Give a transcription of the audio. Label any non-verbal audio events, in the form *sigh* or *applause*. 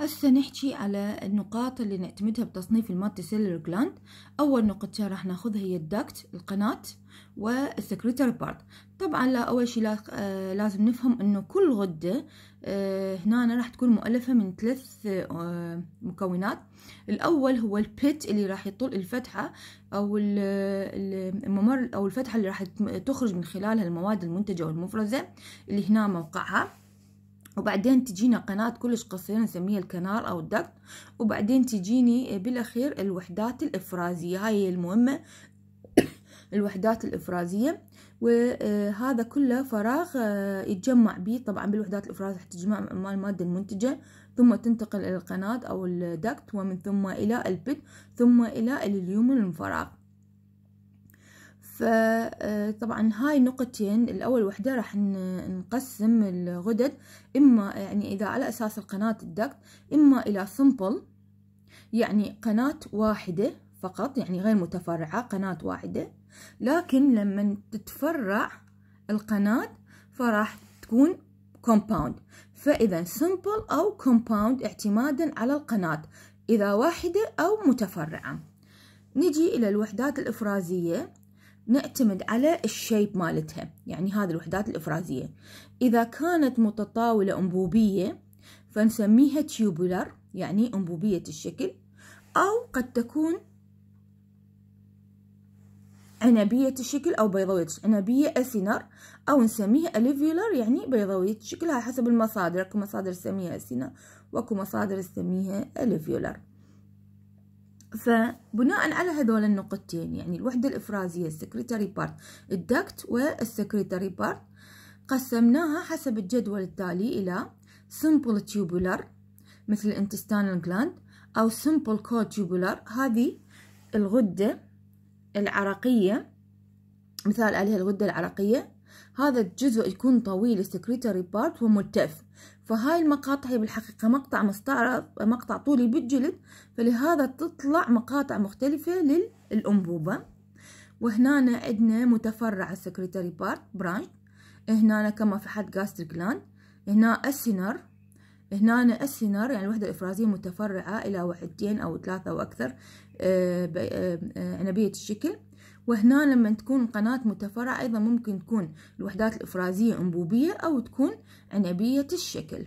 هسه نحكي على النقاط اللي نعتمدها بتصنيف المالتي سيلر جلاند اول نقطة راح ناخذها هي الدكت القناة والسكريتر بارت طبعا لا اول شيء آه، لازم نفهم انه كل غدة آه، هنا راح تكون مؤلفة من ثلاث آه، مكونات الاول هو البيت اللي راح يطل الفتحة او الممر او الفتحة اللي راح تخرج من خلالها المواد المنتجة والمفرزة اللي هنا موقعها وبعدين تجينا قناة كلش قصيرة نسميها الكنار أو الدكت وبعدين تجيني آه، بالأخير الوحدات الإفرازية هاي المهمة *coughs* الوحدات الإفرازية وهذا آه، كله فراغ آه، يتجمع به طبعا بالوحدات الإفراز راح تجمع مع المادة المنتجة ثم تنتقل إلى القناة أو الدكت ومن ثم إلى البت ثم إلى اليوم الفراغ فطبعا آه، هاي نقطتين الاول وحده راح نقسم الغدد اما يعني اذا على اساس القناة الدكت اما الى سمبل يعني قناة واحدة فقط يعني غير متفرعة قناة واحدة لكن لما تتفرع القناة فراح تكون كومباوند فإذا سمبل أو كومباوند اعتمادا على القناة إذا واحدة أو متفرعة نجي إلى الوحدات الإفرازية نعتمد على الشيب مالتها يعني هذه الوحدات الإفرازية إذا كانت متطاولة أنبوبية فنسميها تيوبولر يعني أنبوبية الشكل أو قد تكون عنبية الشكل أو بيضاوية عنبية أسينر أو نسميها أليفيولر يعني بيضاوية الشكل على حسب المصادر أكو مصادر تسميها أسينر وأكو مصادر تسميها أليفيولر فبناء على هذول النقطتين يعني الوحدة الإفرازية السكرتاري بارت الدكت والسكرتاري بارت قسمناها حسب الجدول التالي إلى simple tubular مثل intestinal gland أو simple cotubular هذه الغدة العرقية مثال عليها الغدة العرقية هذا الجزء يكون طويل السكريتري بارت وملتف فهاي المقاطع هي بالحقيقة مقطع مستعرض مقطع طولي بالجلد فلهذا تطلع مقاطع مختلفة للأنبوبة وهنا عندنا متفرع السكريتري بارت برانش هنا كما في حد جاستر جلاند هنا السينر هنا السينر يعني الوحدة الإفرازية متفرعة إلى وحدتين أو ثلاثة أو أكثر عنبية آه، آه، آه، الشكل وهنا لما تكون قناة متفرعة أيضا ممكن تكون الوحدات الإفرازية أنبوبية أو تكون عنبية الشكل